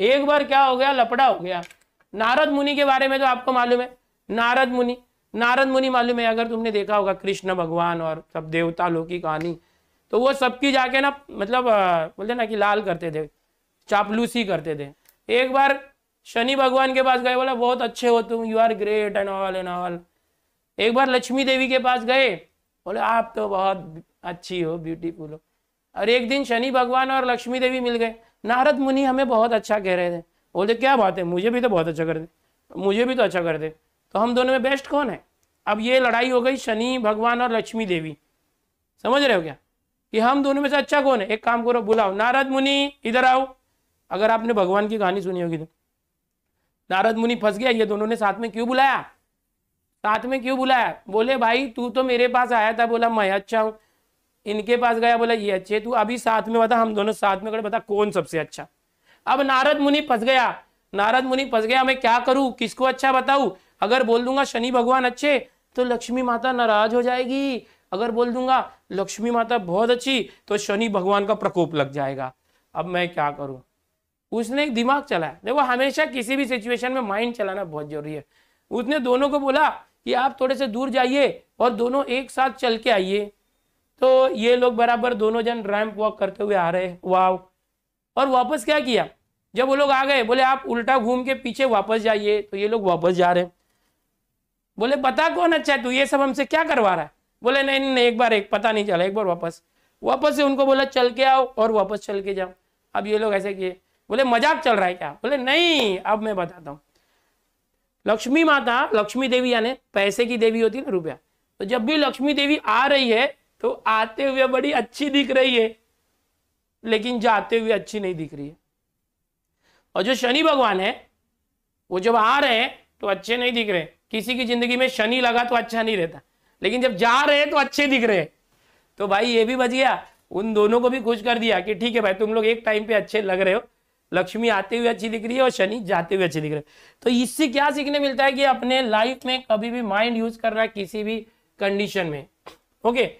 एक बार क्या हो गया लपड़ा हो गया नारद मुनि के बारे में तो आपको मालूम है नारद मुनि नारद मुनि मालूम है अगर तुमने देखा होगा कृष्ण भगवान और सब देवता लोग की कहानी तो वो सबकी जाके ना मतलब बोलते ना कि लाल करते थे चापलूसी करते थे एक बार शनि भगवान के पास गए बोला बहुत अच्छे हो तुम you are great and all and all एक बार लक्ष्मी देवी के पास गए बोले आप तो बहुत अच्छी हो ब्यूटीफुल हो और एक दिन शनि भगवान और लक्ष्मी देवी मिल गए नारद मुनि हमें बहुत अच्छा कह रहे थे बोलते क्या बात है मुझे भी तो बहुत अच्छा कर दे मुझे भी तो अच्छा कर दे तो हम दोनों में बेस्ट कौन है अब ये लड़ाई हो गई शनि भगवान और लक्ष्मी देवी समझ रहे हो क्या कि हम दोनों में से अच्छा कौन है एक काम करो बुलाओ नारद मुनि इधर आओ अगर आपने भगवान की कहानी सुनी होगी तो नारद मुनि फंस गया ये दोनों ने साथ में क्यों बुलाया साथ में क्यों बुलाया बोले भाई तू तो मेरे पास आया था बोला मैं अच्छा हूँ इनके पास गया बोला ये अच्छे तू अभी साथ में बता हम दोनों साथ में खड़े बता कौन सबसे अच्छा अब नारद मुनि फंस गया नारद मुनि फंस गया मैं क्या करूं किसको अच्छा बताऊं अगर बोल दूंगा शनि भगवान अच्छे तो लक्ष्मी माता नाराज हो जाएगी अगर बोल दूंगा लक्ष्मी माता बहुत अच्छी तो शनि भगवान का प्रकोप लग जाएगा अब मैं क्या करूं उसने एक दिमाग चलाया देखो हमेशा किसी भी सिचुएशन में माइंड चलाना बहुत जरूरी है उसने दोनों को बोला कि आप थोड़े से दूर जाइए और दोनों एक साथ चल के आइए तो ये लोग बराबर दोनों जन रैम्प वॉक करते हुए आ रहे वाव और वापस क्या किया जब वो लोग आ गए बोले आप उल्टा घूम के पीछे वापस जाइए तो ये लोग वापस जा रहे बोले पता कौन अच्छा है तू ये सब हमसे क्या करवा रहा है बोले नहीं नहीं एक बार एक पता नहीं चला एक बार वापस वापस से उनको बोला चल के आओ और वापस चल के जाओ अब ये लोग ऐसे किए बोले मजाक चल रहा है क्या बोले नहीं अब मैं बताता हूँ लक्ष्मी माता लक्ष्मी देवी यानी पैसे की देवी होती है ना रुपया तो जब भी लक्ष्मी देवी आ रही है तो आते हुए बड़ी अच्छी दिख रही है लेकिन जाते हुए अच्छी नहीं दिख रही है और जो शनि भगवान है वो जब आ रहे हैं तो अच्छे नहीं दिख रहे किसी की जिंदगी में शनि लगा तो अच्छा नहीं रहता लेकिन जब जा रहे हैं तो अच्छे दिख रहे तो भाई ये भी बच गया उन दोनों को भी खुश कर दिया कि ठीक है भाई तुम लोग एक टाइम पे अच्छे लग रहे हो लक्ष्मी आते हुए अच्छी दिख रही है और शनि जाते हुए अच्छी दिख रहे तो इससे क्या सीखने मिलता है कि अपने लाइफ में कभी भी माइंड यूज करना किसी भी कंडीशन में ओके